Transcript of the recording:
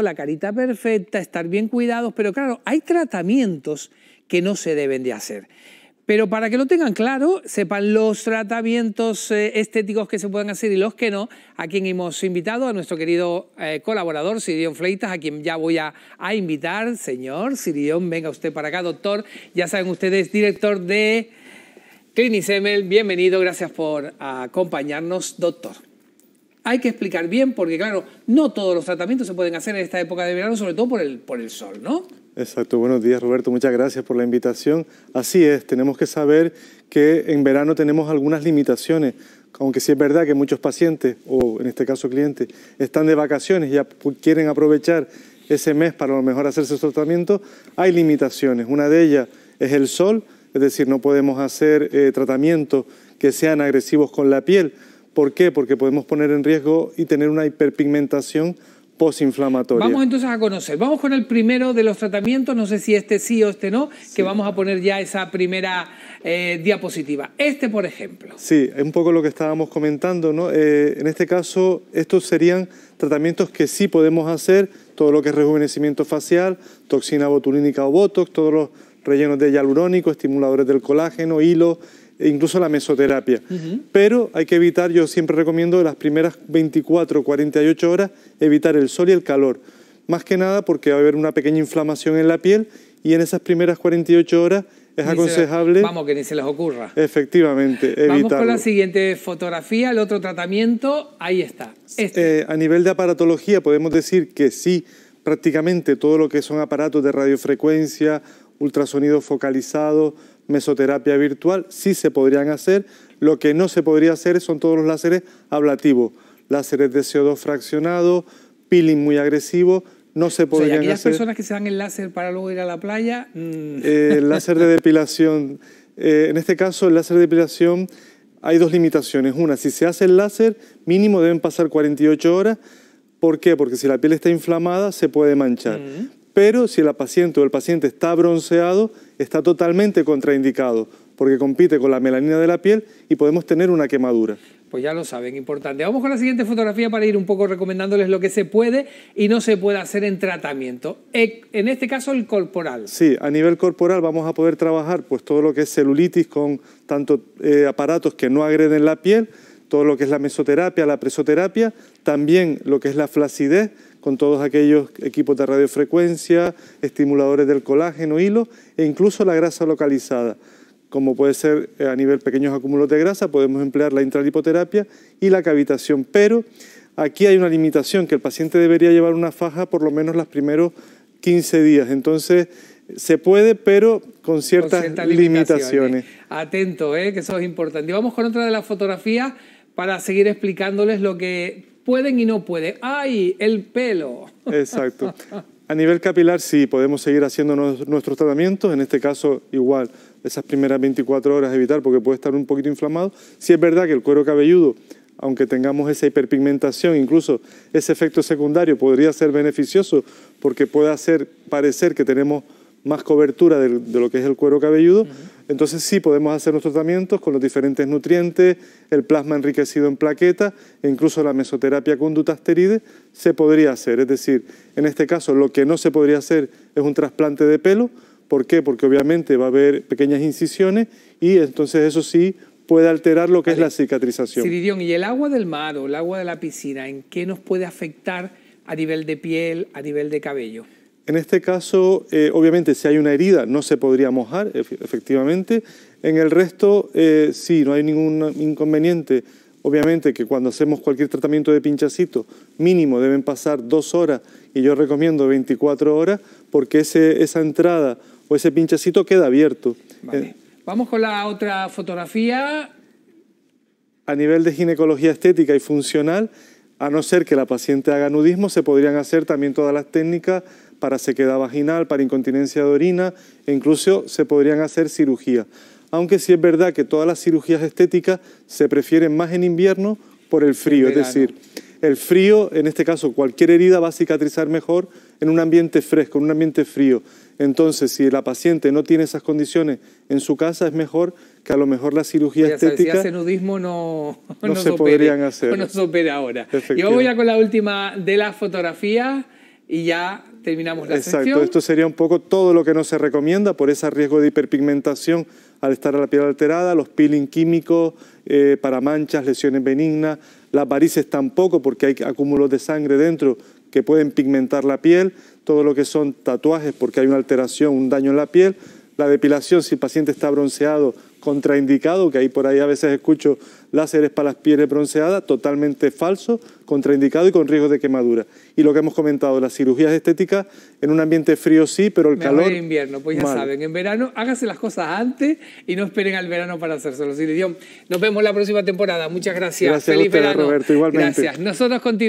la carita perfecta, estar bien cuidados, pero claro, hay tratamientos que no se deben de hacer. Pero para que lo tengan claro, sepan los tratamientos eh, estéticos que se pueden hacer y los que no, a quien hemos invitado, a nuestro querido eh, colaborador Sirion Fleitas, a quien ya voy a, invitar. Señor Sirión, venga usted para acá, doctor. Ya saben ustedes, director de Clinicemel, Bienvenido, gracias por acompañarnos, doctor hay que explicar bien porque, claro, no todos los tratamientos se pueden hacer en esta época de verano, sobre todo por el, por el sol, ¿no? Exacto. Buenos días, Roberto. Muchas gracias por la invitación. Así es, tenemos que saber que en verano tenemos algunas limitaciones. Aunque sí es verdad que muchos pacientes, o en este caso clientes, están de vacaciones y quieren aprovechar ese mes para a lo mejor hacerse su tratamiento, hay limitaciones. Una de ellas es el sol, es decir, no podemos hacer eh, tratamientos que sean agresivos con la piel, ¿Por qué? Porque podemos poner en riesgo y tener una hiperpigmentación posinflamatoria. Vamos entonces a conocer. Vamos con el primero de los tratamientos, no sé si este sí o este no, que vamos a poner ya esa primera eh, diapositiva. Este, por ejemplo. Sí, es un poco lo que estábamos comentando, ¿no? Eh, en este caso, estos serían tratamientos que sí podemos hacer, todo lo que es rejuvenecimiento facial, toxina botulínica o botox, todos los rellenos de hialurónico, estimuladores del colágeno, hilo, e incluso la mesoterapia. Pero hay que evitar, yo siempre recomiendo las primeras 24 48 horas, evitar el sol y el calor. Más que nada porque va a haber una pequeña inflamación en la piel y en esas primeras 48 horas es aconsejable. vamos, que ni se les ocurra. Efectivamente, evitar. Vamos con la siguiente fotografía, el otro tratamiento, ahí está. Este. Eh, a nivel de aparatología podemos decir que sí, prácticamente todo lo que son aparatos de radiofrecuencia, ultrasonido focalizado, mesoterapia virtual, sí se podrían hacer. Lo que no se podría hacer son todos los láseres ablativos, láseres de CO2 fraccionado, peeling muy agresivo, no se podrían hacer. sea, aquellas personas que se dan el láser para luego ir a la playa... Mm. Eh, el láser de depilación, eh, en este caso el láser de depilación hay dos limitaciones. Una, si se hace el láser, mínimo deben pasar 48 horas. ¿Por qué? Porque si la piel está inflamada se puede manchar. Mm. Pero si la paciente o el paciente está bronceado, está totalmente contraindicado, porque compite con la melanina de la piel y podemos tener una quemadura. Pues ya lo saben, importante. Vamos con la siguiente fotografía para ir un poco recomendándoles lo que se puede y no se puede hacer en tratamiento. E, en este caso, el corporal. Sí, a nivel corporal vamos a poder trabajar pues todo lo que es celulitis con tantos eh, aparatos que no agreden la piel, todo lo que es la mesoterapia, la presoterapia, también lo que es la flacidez, con todos aquellos equipos de radiofrecuencia, estimuladores del colágeno, hilo e incluso la grasa localizada. Como puede ser eh, a nivel pequeños acúmulos de grasa, podemos emplear la intralipoterapia y la cavitación, pero aquí hay una limitación, que el paciente debería llevar una faja por lo menos los primeros 15 días. Entonces, se puede, pero con ciertas, limitaciones. Atento, ¿eh? que eso es importante. Y vamos con otra de las fotografías para seguir explicándoles lo que pueden y no pueden. ¡Ay, el pelo! Exacto. A nivel capilar sí, podemos seguir haciendo nuestros tratamientos, en este caso igual, esas primeras 24 horas evitar porque puede estar un poquito inflamado. Sí es verdad que el cuero cabelludo, aunque tengamos esa hiperpigmentación, incluso ese efecto secundario podría ser beneficioso porque puede hacer parecer que tenemos más cobertura de, lo que es el cuero cabelludo, entonces sí podemos hacer los tratamientos con los diferentes nutrientes, el plasma enriquecido en plaquetas e incluso la mesoterapia con dutasteride se podría hacer. Es decir, en este caso lo que no se podría hacer es un trasplante de pelo. ¿Por qué? Porque obviamente va a haber pequeñas incisiones y entonces eso sí puede alterar lo que es la cicatrización. Siridión, ¿y el agua del mar o el agua de la piscina en qué nos puede afectar a nivel de piel, a nivel de cabello? En este caso, eh, obviamente, si hay una herida no se podría mojar, efectivamente. En el resto, eh, sí, no hay ningún inconveniente. Obviamente que cuando hacemos cualquier tratamiento de pinchacito, mínimo deben pasar dos horas y yo recomiendo 24 horas porque esa entrada o ese pinchacito queda abierto. Eh, Vamos con la otra fotografía. A nivel de ginecología estética y funcional, a no ser que la paciente haga nudismo, se podrían hacer también todas las técnicas para sequedad vaginal, para incontinencia de orina e incluso se podrían hacer cirugías. Aunque sí es verdad que todas las cirugías estéticas se prefieren más en invierno por el frío, es decir, el frío, en este caso cualquier herida va a cicatrizar mejor en un ambiente fresco, en un ambiente frío. Entonces, si la paciente no tiene esas condiciones en su casa, es mejor que a lo mejor la cirugía estética... hace nudismo no, no, se podrían hacer. No se opera ahora. Y voy ya con la última de las fotografías y ya terminamos la Exacto, esto sería un poco todo lo que no se recomienda por ese riesgo de hiperpigmentación al estar la piel alterada, los peeling químicos eh, para manchas, lesiones benignas, las varices tampoco porque hay acúmulos de sangre dentro que pueden pigmentar la piel, todo lo que son tatuajes porque hay una alteración, un daño en la piel, la depilación si el paciente está bronceado contraindicado, que ahí por ahí a veces escucho láseres para las pieles bronceadas, totalmente falso, contraindicado y con riesgo de quemadura. Y lo que hemos comentado, las cirugías estéticas en un ambiente frío sí, pero el calor... En invierno, pues ya saben, en verano hágase las cosas antes y no esperen al verano para hacérselo. Nos vemos la próxima temporada. Muchas gracias. Gracias Roberto, Nosotros